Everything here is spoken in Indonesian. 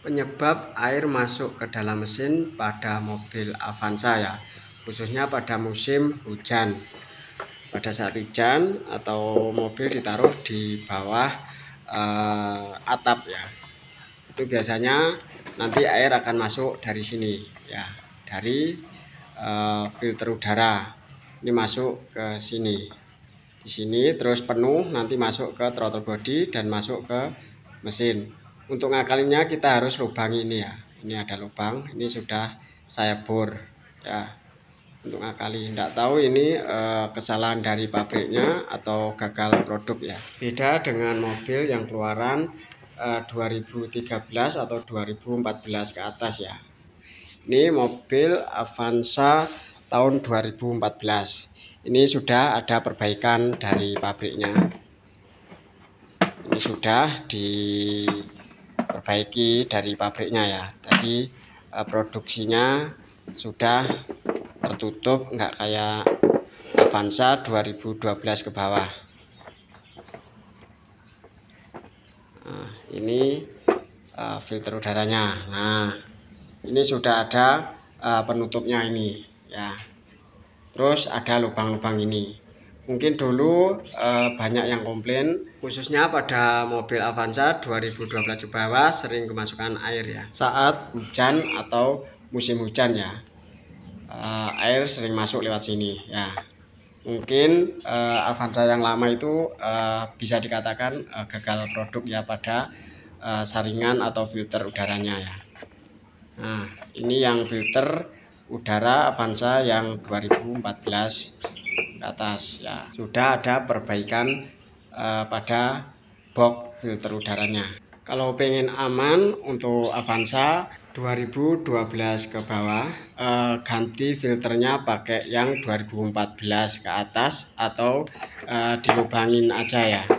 penyebab air masuk ke dalam mesin pada mobil Avanza ya khususnya pada musim hujan pada saat hujan atau mobil ditaruh di bawah eh, atap ya itu biasanya nanti air akan masuk dari sini ya dari eh, filter udara ini masuk ke sini di sini terus penuh nanti masuk ke throttle body dan masuk ke mesin untuk ngakalinnya kita harus lubang ini ya ini ada lubang ini sudah saya bor ya untuk ngakali tidak tahu ini e, kesalahan dari pabriknya atau gagal produk ya beda dengan mobil yang keluaran e, eh, 2013 atau 2014 ke atas ya ini mobil Avanza tahun 2014 ini sudah ada perbaikan dari pabriknya ini sudah di perbaiki dari pabriknya ya tadi uh, eh, produksinya sudah tertutup enggak kayak Avanza 2012 ke bawah nah, ini uh, filter udaranya nah ini sudah ada uh, penutupnya ini ya terus ada lubang-lubang ini mungkin dulu e, banyak yang komplain khususnya pada mobil Avanza 2012 ke bawah sering kemasukan air ya saat hujan atau musim hujan ya e, air sering masuk lewat sini ya mungkin e, Avanza yang lama itu e, bisa dikatakan e, gagal produk ya pada e, saringan atau filter udaranya ya nah ini yang filter udara Avanza yang 2014 ke atas ya sudah ada perbaikan uh, pada box filter udaranya kalau pengen aman untuk Avanza 2012 ke bawah uh, ganti filternya pakai yang 2014 ke atas atau uh, dilubangin aja ya